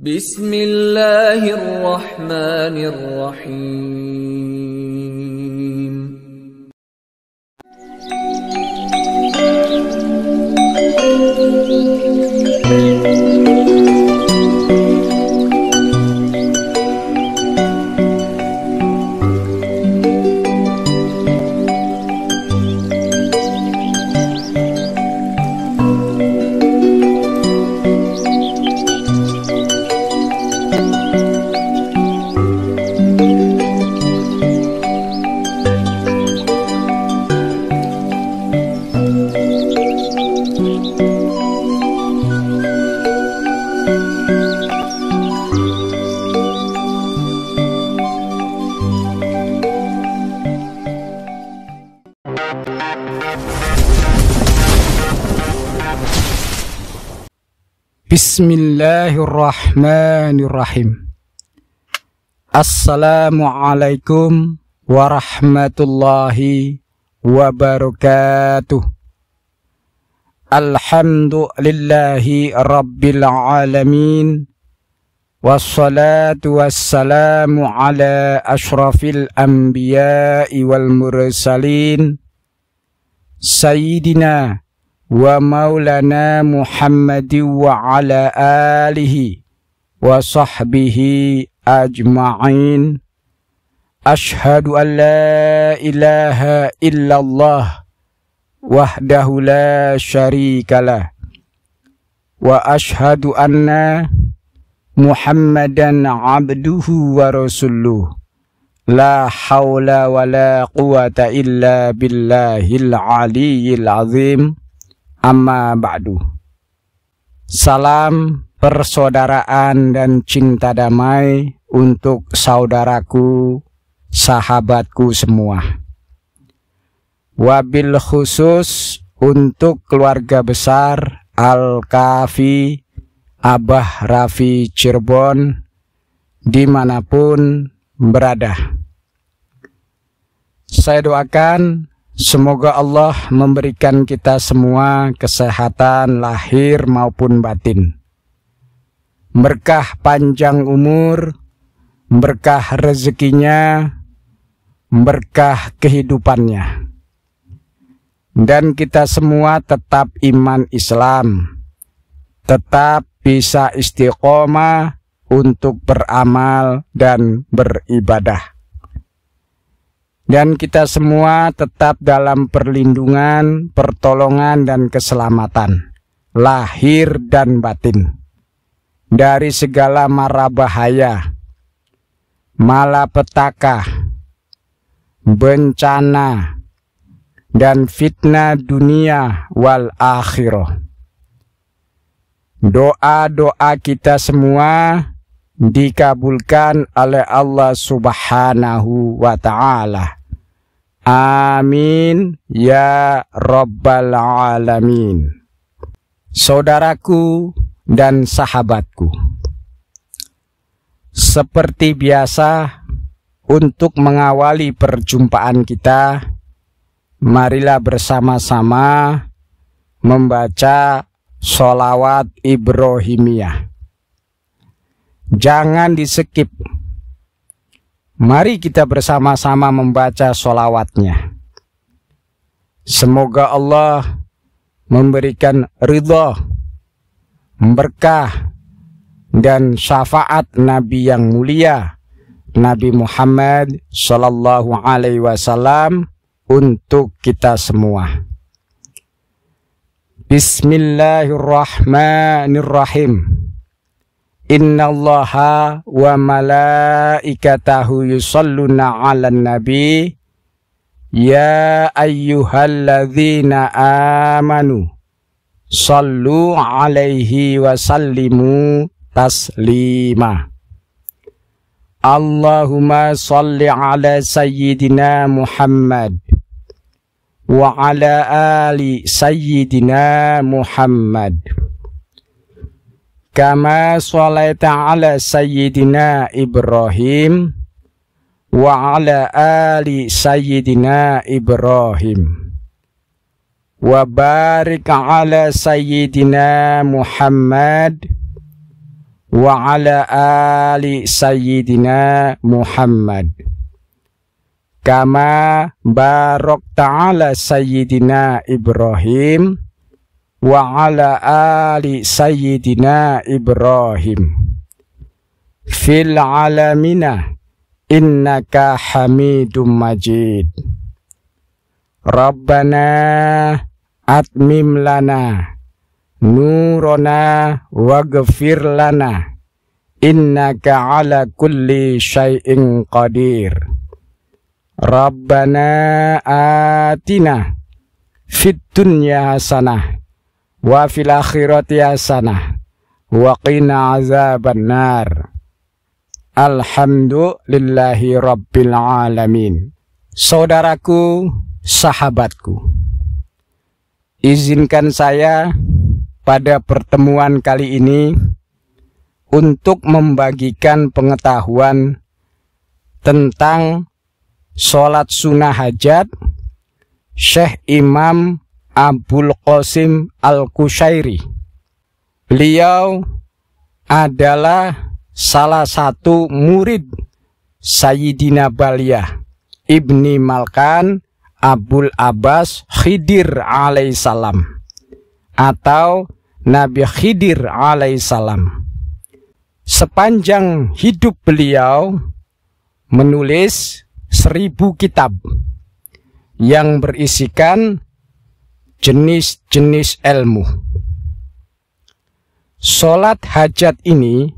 بسم الله الرحمن الرحيم Thank you. بسم الله الرحمن الرحيم السلام عليكم ورحمة الله وبركاته الحمد لله رب العالمين والصلاة والسلام على أشرف الأنبياء والمرسلين سيدنا ومولانا محمد وعلى آله وصحبه أجمعين أشهد أن لا إله إلا الله وحده لا شريك له وأشهد أن محمدا عبده ورسوله لا حول ولا قوة إلا بالله العلي العظيم Amma ba'du Salam persaudaraan dan cinta damai untuk saudaraku, sahabatku semua Wabil khusus untuk keluarga besar Al-Kafi Abah Rafi Cirebon dimanapun berada Saya doakan Semoga Allah memberikan kita semua kesehatan lahir maupun batin. Berkah panjang umur, berkah rezekinya, berkah kehidupannya. Dan kita semua tetap iman Islam, tetap bisa istiqomah untuk beramal dan beribadah dan kita semua tetap dalam perlindungan, pertolongan, dan keselamatan, lahir dan batin, dari segala mara bahaya, malapetaka, bencana, dan fitnah dunia wal akhirah. Doa-doa kita semua dikabulkan oleh Allah Subhanahu wa Ta'ala. Amin ya Rabbal 'Alamin. Saudaraku dan sahabatku, seperti biasa, untuk mengawali perjumpaan kita, marilah bersama-sama membaca solawat Ibrahimiyah. Jangan di skip Mari kita bersama-sama membaca solawatnya. Semoga Allah memberikan ridho, berkah, dan syafaat Nabi yang mulia, Nabi Muhammad Sallallahu Alaihi Wasallam untuk kita semua. Bismillahirrahmanirrahim. Inna Innallaha wa malaikatahu yusalluna 'alan nabi ya ayyuhalladzina amanu sallu 'alaihi wa sallimu taslima Allahumma salli ala sayyidina Muhammad wa ala ali sayyidina Muhammad kama sholaita ala sayyidina Ibrahim wa ala ali sayyidina Ibrahim wa barik ala sayyidina Muhammad wa ala ali sayyidina Muhammad kama barok ta'ala sayyidina Ibrahim wa ala ali sayyidina Ibrahim fil alamina innaka hamidum majid Rabbana atmim lana nurona waghfir lana innaka ala kulli syai'in qadir Rabbana atina fid dunya hasanah wa fil akhirati hasanah wa qina azaban nar alhamdulillahi rabbil alamin saudaraku sahabatku izinkan saya pada pertemuan kali ini untuk membagikan pengetahuan tentang sholat sunnah hajat Syekh Imam Abul Qasim Al-Kushairi. Beliau adalah salah satu murid Sayyidina Baliyah Ibni Malkan Abul Abbas Khidir alaihissalam atau Nabi Khidir alaihissalam. Sepanjang hidup beliau menulis seribu kitab yang berisikan jenis-jenis ilmu. solat hajat ini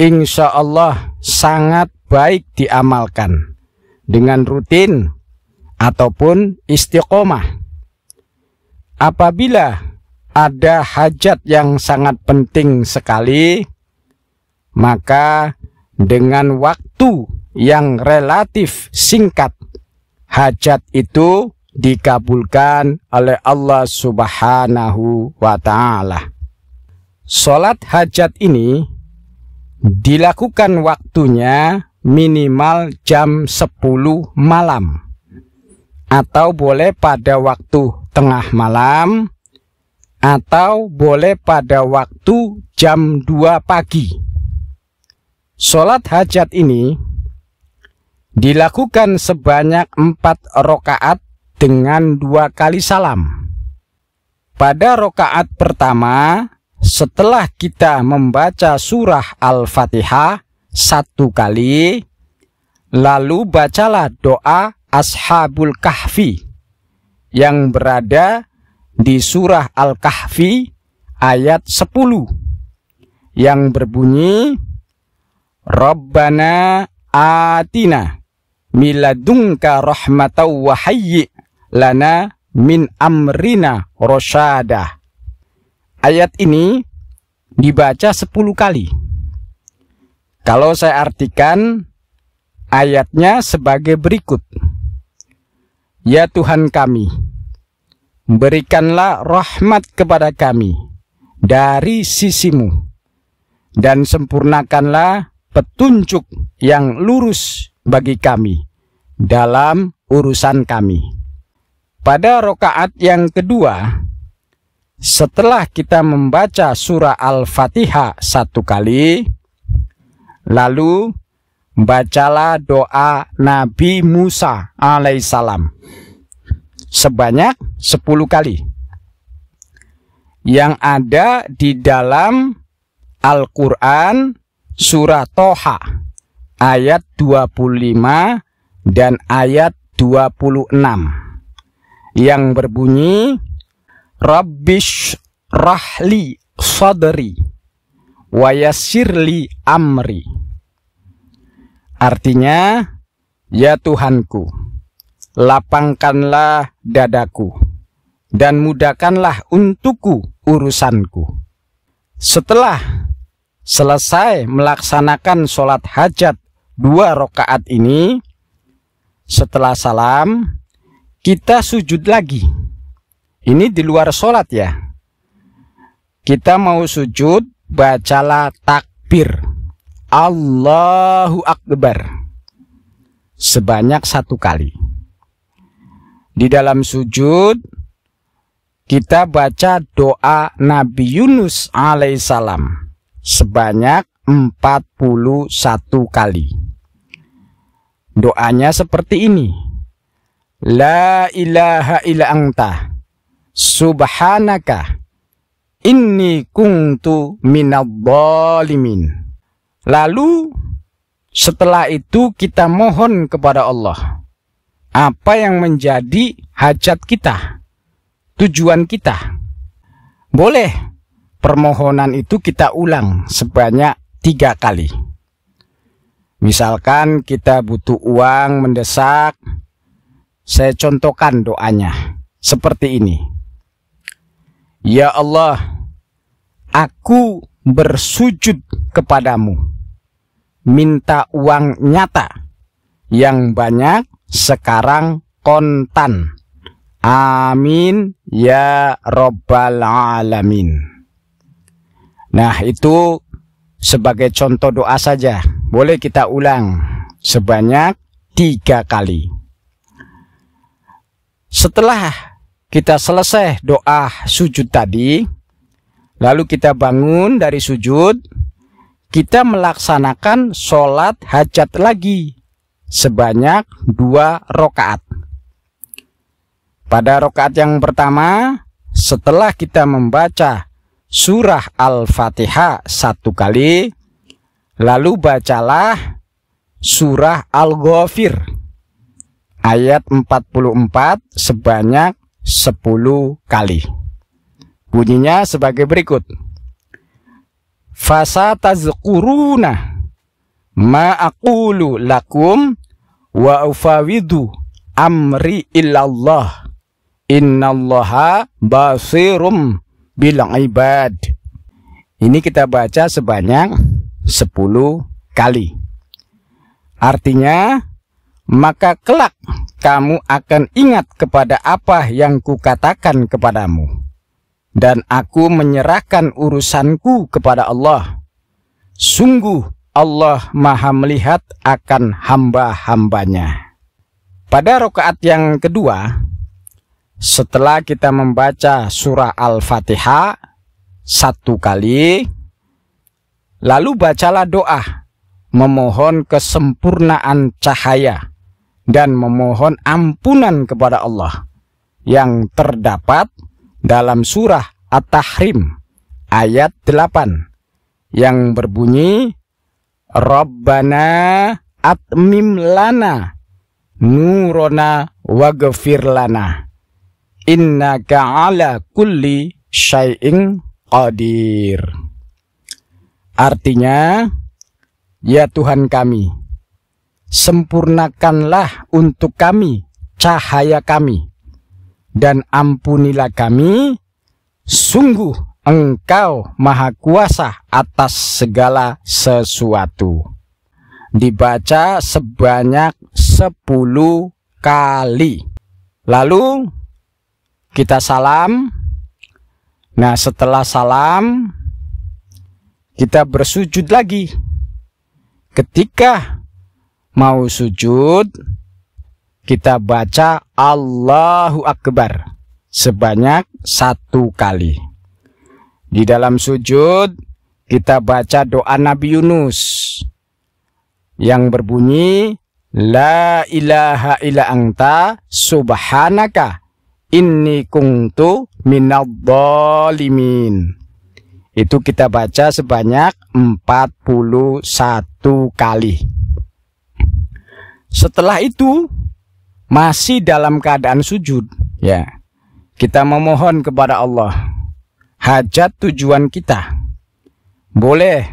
insya Allah sangat baik diamalkan dengan rutin ataupun istiqomah. Apabila ada hajat yang sangat penting sekali, maka dengan waktu yang relatif singkat, hajat itu dikabulkan oleh Allah Subhanahu wa taala. Salat hajat ini dilakukan waktunya minimal jam 10 malam atau boleh pada waktu tengah malam atau boleh pada waktu jam 2 pagi. Sholat hajat ini dilakukan sebanyak empat rokaat dengan dua kali salam. Pada rokaat pertama, setelah kita membaca surah Al-Fatihah satu kali, lalu bacalah doa Ashabul Kahfi yang berada di surah Al-Kahfi ayat 10 yang berbunyi Rabbana atina miladunka rahmatau wa lana min amrina rosyada. Ayat ini dibaca sepuluh kali. Kalau saya artikan ayatnya sebagai berikut. Ya Tuhan kami, berikanlah rahmat kepada kami dari sisimu dan sempurnakanlah petunjuk yang lurus bagi kami dalam urusan kami. Pada rokaat yang kedua, setelah kita membaca surah Al-Fatihah satu kali, lalu bacalah doa Nabi Musa alaihissalam sebanyak sepuluh kali. Yang ada di dalam Al-Quran surah Toha ayat 25 dan ayat 26 yang berbunyi Rabbish rahli sadri wayasirli amri. Artinya, ya Tuhanku, lapangkanlah dadaku dan mudahkanlah untukku urusanku. Setelah selesai melaksanakan sholat hajat dua rokaat ini, setelah salam, kita sujud lagi. Ini di luar sholat ya. Kita mau sujud, bacalah takbir. Allahu Akbar. Sebanyak satu kali. Di dalam sujud, kita baca doa Nabi Yunus alaihissalam sebanyak 41 kali. Doanya seperti ini. La ilaha illa anta subhanaka inni kuntu minadzalimin. Lalu setelah itu kita mohon kepada Allah apa yang menjadi hajat kita, tujuan kita. Boleh permohonan itu kita ulang sebanyak tiga kali. Misalkan kita butuh uang mendesak, saya contohkan doanya seperti ini. Ya Allah, aku bersujud kepadamu. Minta uang nyata yang banyak sekarang kontan. Amin ya robbal alamin. Nah, itu sebagai contoh doa saja. Boleh kita ulang sebanyak tiga kali. Setelah kita selesai doa sujud tadi, lalu kita bangun dari sujud, kita melaksanakan sholat hajat lagi sebanyak dua rokaat. Pada rokaat yang pertama, setelah kita membaca surah Al-Fatihah satu kali, lalu bacalah surah Al-Ghafir ayat 44 sebanyak 10 kali. Bunyinya sebagai berikut. Fasa tazkuruna ma aqulu lakum wa ufawidu amri illallah innallaha basirum bilang ibad. Ini kita baca sebanyak 10 kali. Artinya maka kelak kamu akan ingat kepada apa yang kukatakan kepadamu. Dan aku menyerahkan urusanku kepada Allah. Sungguh Allah maha melihat akan hamba-hambanya. Pada rokaat yang kedua, setelah kita membaca surah Al-Fatihah satu kali, lalu bacalah doa memohon kesempurnaan cahaya dan memohon ampunan kepada Allah yang terdapat dalam surah At-Tahrim ayat 8 yang berbunyi Rabbana atmim lana nurona waghfir lana innaka ala kulli syai'in qadir artinya ya Tuhan kami sempurnakanlah untuk kami cahaya kami dan ampunilah kami sungguh engkau maha kuasa atas segala sesuatu dibaca sebanyak sepuluh kali lalu kita salam nah setelah salam kita bersujud lagi ketika mau sujud kita baca Allahu Akbar sebanyak satu kali. Di dalam sujud kita baca doa Nabi Yunus yang berbunyi La ilaha ila anta subhanaka inni kuntu minadzalimin. Itu kita baca sebanyak 41 kali. Setelah itu masih dalam keadaan sujud, ya. Kita memohon kepada Allah hajat tujuan kita. Boleh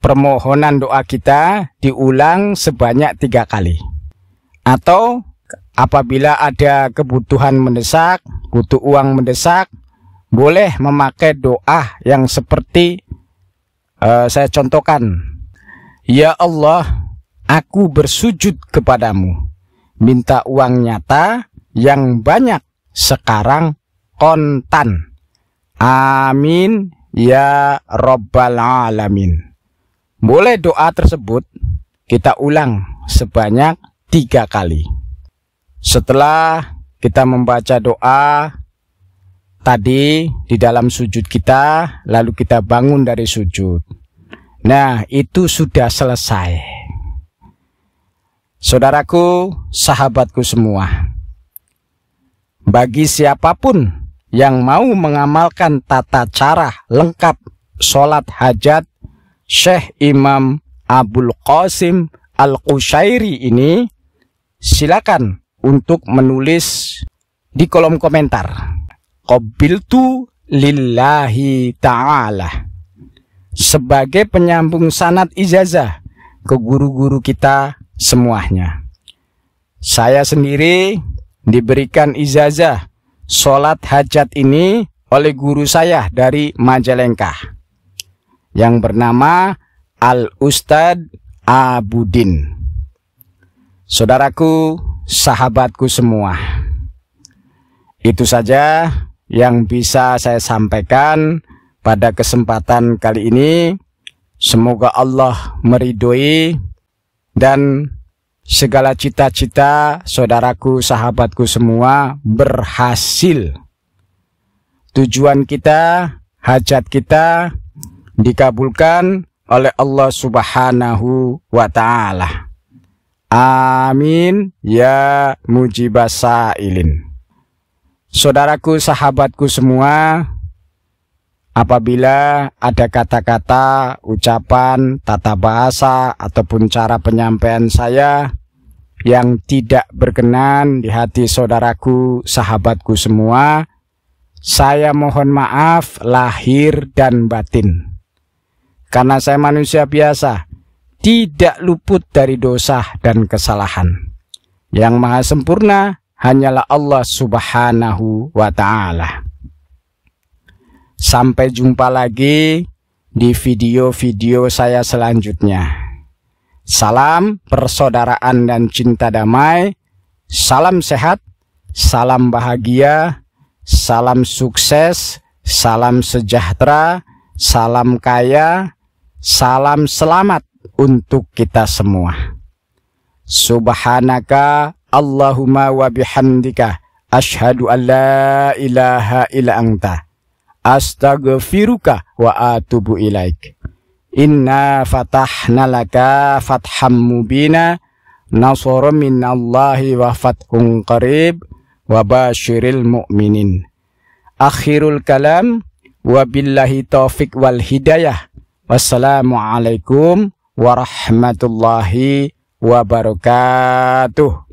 permohonan doa kita diulang sebanyak tiga kali. Atau apabila ada kebutuhan mendesak, butuh uang mendesak, boleh memakai doa yang seperti uh, saya contohkan. Ya Allah, aku bersujud kepadamu. Minta uang nyata yang banyak sekarang kontan. Amin ya Rabbal Alamin. Boleh doa tersebut kita ulang sebanyak tiga kali. Setelah kita membaca doa tadi di dalam sujud kita, lalu kita bangun dari sujud. Nah, itu sudah selesai. Saudaraku, sahabatku semua, bagi siapapun yang mau mengamalkan tata cara lengkap sholat hajat Syekh Imam Abdul Qasim Al-Qushairi ini, silakan untuk menulis di kolom komentar. Qabiltu lillahi ta'ala. Sebagai penyambung sanat ijazah ke guru-guru kita semuanya. Saya sendiri diberikan ijazah sholat hajat ini oleh guru saya dari Majalengka yang bernama Al Ustad Abudin. Saudaraku, sahabatku semua. Itu saja yang bisa saya sampaikan pada kesempatan kali ini. Semoga Allah meridhoi dan segala cita-cita saudaraku, sahabatku semua berhasil. Tujuan kita, hajat kita dikabulkan oleh Allah Subhanahu wa taala. Amin ya mujibah Saudaraku, sahabatku semua, apabila ada kata-kata, ucapan, tata bahasa, ataupun cara penyampaian saya yang tidak berkenan di hati saudaraku, sahabatku semua, saya mohon maaf lahir dan batin. Karena saya manusia biasa, tidak luput dari dosa dan kesalahan. Yang maha sempurna hanyalah Allah subhanahu wa ta'ala. Sampai jumpa lagi di video-video saya selanjutnya. Salam persaudaraan dan cinta damai. Salam sehat, salam bahagia, salam sukses, salam sejahtera, salam kaya, salam selamat untuk kita semua. Subhanaka Allahumma wa bihamdika asyhadu an la ilaha illa anta astaghfiruka wa atubu ilaik. Inna fatahna laka fatham mubina nasara minallahi wa fathun qarib wa basyiril mu'minin. Akhirul kalam wa billahi taufik wal hidayah. Wassalamualaikum warahmatullahi wabarakatuh.